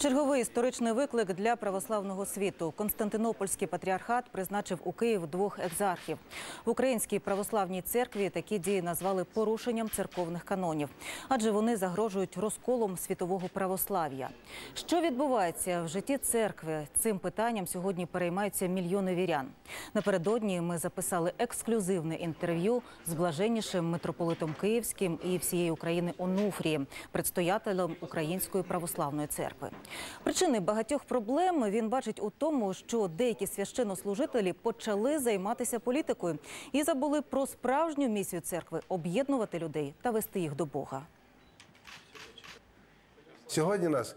Черговий історичний виклик для православного світу. Константинопольський патріархат призначив у Київ двох екзархів в українській православній церкві. Такі дії назвали порушенням церковних канонів, адже вони загрожують розколом світового православ'я. Що відбувається в житті церкви? Цим питанням сьогодні переймаються мільйони вірян. Напередодні ми записали ексклюзивне інтерв'ю з блаженнішим митрополитом Київським і всієї України Онуфрієм, предстоятелем Української православної церкви. Причини багатьох проблем він бачить у тому, що деякі священнослужителі почали займатися політикою і забули про справжню місію церкви об'єднувати людей та вести їх до Бога. Сьогодні нас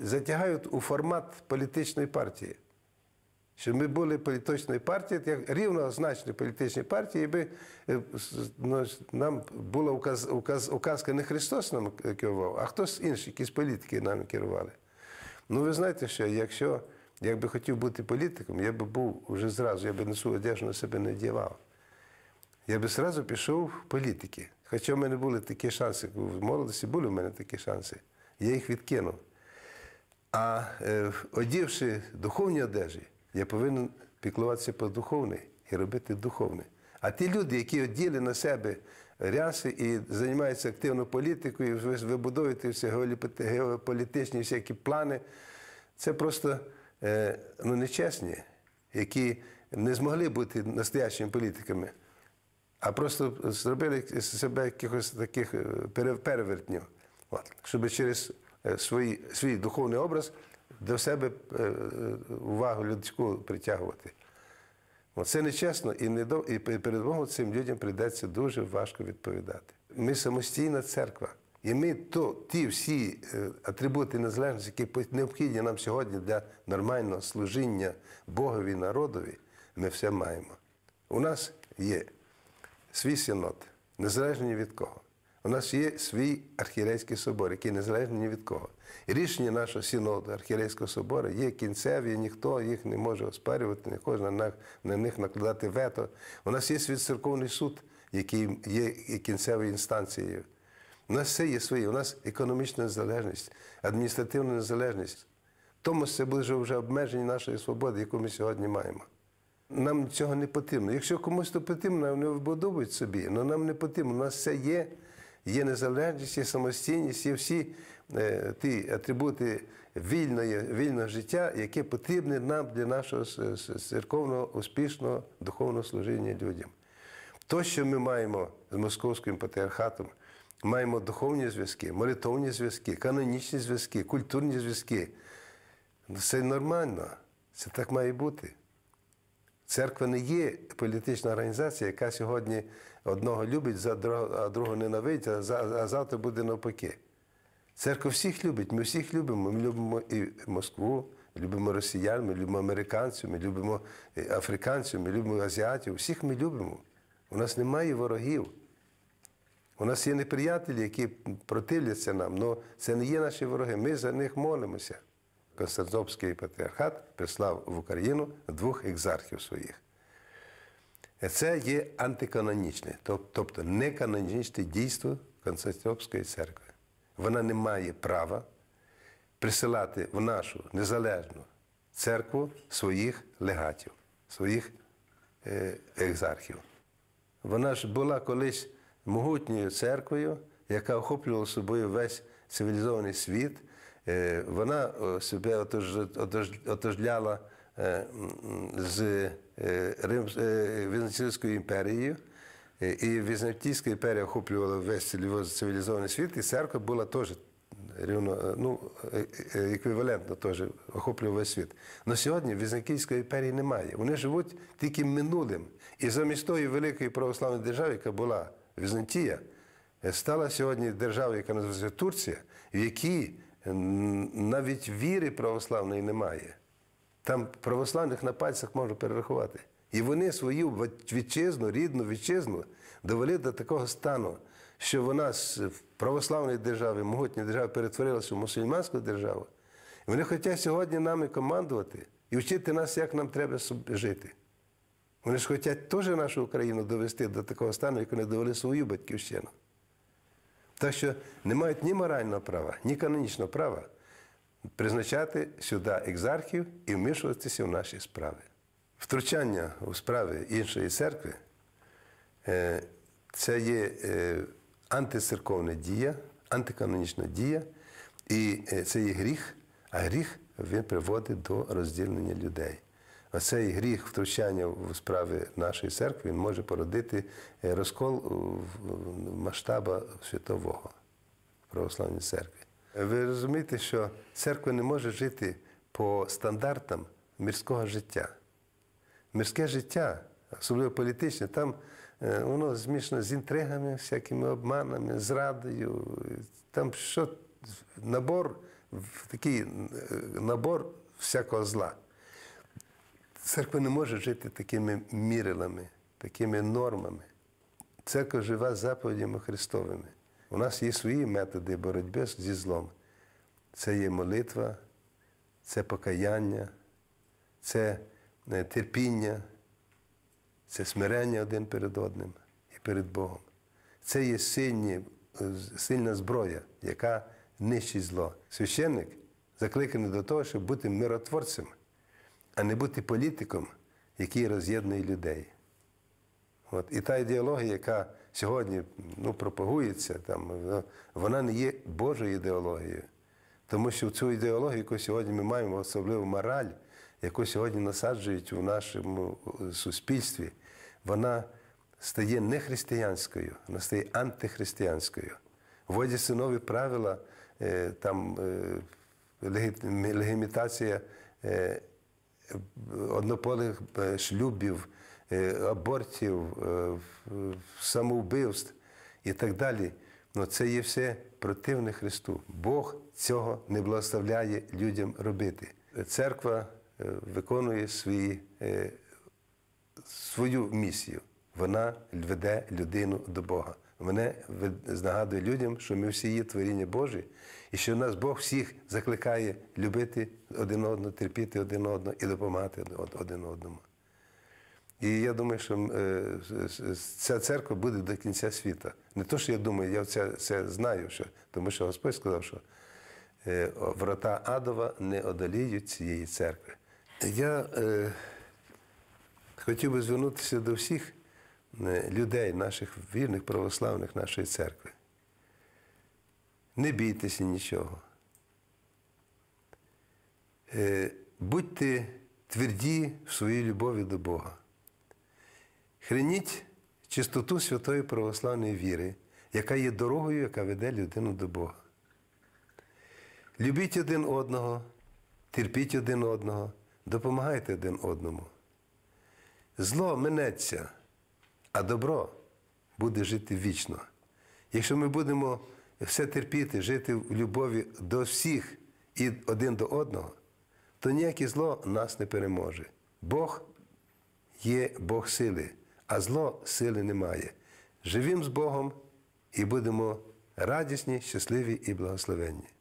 затягають у формат політичної партії що ми були політичною партією, як рівнозначні політичні партії, і е, ну, нам була указка не Христос нам керував, а хтось інший, якісь політики нами керували. Ну, ви знаєте, що якщо я би хотів бути політиком, я би був вже зразу, я би носу одежу на себе не дівав. Я би зразу пішов в політики. Хоча в мене були такі шанси, в молодості були в мене такі шанси, я їх відкинув. А е, одівши духовні одежі, я повинен піклуватися про духовне і робити духовне. А ті люди, які оділи на себе ряси і займаються активно політикою, ви всі геополітичні всякі плани, це просто е, ну, нечесні, які не змогли бути настоящими політиками, а просто зробили себе якихось таких е, перевертнів, щоб через е, свій, свій духовний образ до себе е, е, увагу людську притягувати. Це нечесно і не до... і перед Богом цим людям прийдеться дуже важко відповідати. Ми самостійна церква, і ми то, ті всі е, атрибути незалежності, які необхідні нам сьогодні для нормального служіння Богові народові, ми все маємо. У нас є свій синод, незалежно від кого. У нас є свій архірейський собор, який незалежний ні від кого. І рішення нашого синоду архірейського собору є кінцеві, ніхто їх не може оспарювати, не кожна на них накладати вето. У нас є світцерковний суд, який є кінцевою інстанцією. У нас все є своє, у нас економічна незалежність, адміністративна незалежність. Тому це буде вже обмеження нашої свободи, яку ми сьогодні маємо. Нам цього не потрібно. Якщо комусь то потрібно, вони вбудовують собі, але нам не потрібно. У нас все є є незалежність, є самостійність, є всі е, ті атрибути вільної, вільного життя, які потрібні нам для нашого церковного, успішного духовного служіння людям. То, що ми маємо з московським патріархатом, маємо духовні зв'язки, молитовні зв'язки, канонічні зв'язки, культурні зв'язки. Це нормально, це так має бути. Церква не є політична організація, яка сьогодні одного любить, а другого ненавидить, а завтра буде навпаки. Церква всіх любить, ми всіх любимо. Ми любимо і Москву, любимо росіян, ми любимо американців, ми любимо е, африканців, ми любимо азіатів. Всіх ми любимо. У нас немає ворогів. У нас є неприятелі, які противляться нам, але це не є наші вороги. Ми за них молимося. Константинопольський патріархат прислав в Україну двох екзархів своїх. Це є антиканонічне, тобто неканонічне дійство Константинопольської церкви. Вона не має права присилати в нашу незалежну церкву своїх легатів, своїх е, екзархів. Вона ж була колись могутньою церквою, яка охоплювала собою весь цивілізований світ. Е, вона е, себе отождляла е, з Візантійською імперією. І Візантійська імперія охоплювала весь цивілізований світ, і церква була теж рівно, ну, еквівалентно теж охоплювала весь світ. Але сьогодні Візантійської імперії немає. Вони живуть тільки минулим. І замість тої великої православної держави, яка була Візантія, стала сьогодні державою, яка називається Турція, в якій навіть віри православної немає. Там православних на пальцях можна перерахувати. І вони свою вітчизну, рідну вітчизну довели до такого стану, що вона з православної держави, могутньої держави перетворилася в мусульманську державу. І вони хочуть сьогодні нами командувати і вчити нас, як нам треба жити. Вони ж хочуть теж нашу Україну довести до такого стану, як вони довели свою батьківщину. Так що не мають ні морального права, ні канонічного права призначати сюди екзархів і вмішуватися в наші справи. Втручання у справи іншої церкви е, це є е, антицерковна дія, антиканонічна дія, і е, це є гріх, а гріх він приводить до розділення людей. Оцей гріх втручання в справи нашої церкви він може породити е, розкол масштаба світового православної церкви. Е, ви розумієте, що церква не може жити по стандартам мирського життя. Мирське життя, особливо політичне, там е, воно змішано з інтригами, всякими обманами, зрадою. Там що набор такий набор всякого зла. Церква не може жити такими мірилами, такими нормами. Церква жива заповідями Христовими. У нас є свої методи боротьби зі злом. Це є молитва, це покаяння, це е, терпіння, це смирення один перед одним і перед Богом. Це є сильні, е, сильна зброя, яка нищить зло. Священник закликаний до того, щоб бути миротворцем а не бути політиком, який роз'єднує людей. От. І та ідеологія, яка сьогодні ну, пропагується, там, вона не є Божою ідеологією. Тому що цю ідеологію, яку сьогодні ми маємо, особливо мораль, яку сьогодні насаджують у нашому е, суспільстві, вона стає не християнською, вона стає антихристиянською. Вводяться нові правила, е, там е, легімітація однополих е, шлюбів, е, абортів, е, самовбивств і так далі. Но ну, це є все противне Христу. Бог цього не благословляє людям робити. Церква виконує свої, свою місію. Вона веде людину до Бога. Мене нагадує людям, що ми всі є творіння Божі, і що нас Бог всіх закликає любити один одного, терпіти один одного і допомагати один одному. І я думаю, що е, ця церква буде до кінця світа. Не то, що я думаю, я це це знаю, що, тому що Господь сказав, що е, врата Адова не одоліють цієї церкви. Я е, хотів би звернутися до всіх. Е, людей, наших вірних, православних нашої церкви. Не бійтеся нічого. Е, будьте тверді в своїй любові до Бога. Хриніть чистоту святої православної віри, яка є дорогою, яка веде людину до Бога. Любіть один одного, терпіть один одного, допомагайте один одному. Зло минеться а добро буде жити вічно. Якщо ми будемо все терпіти, жити в любові до всіх і один до одного, то ніяке зло нас не переможе. Бог є Бог сили, а зло сили немає. Живім з Богом і будемо радісні, щасливі і благословенні.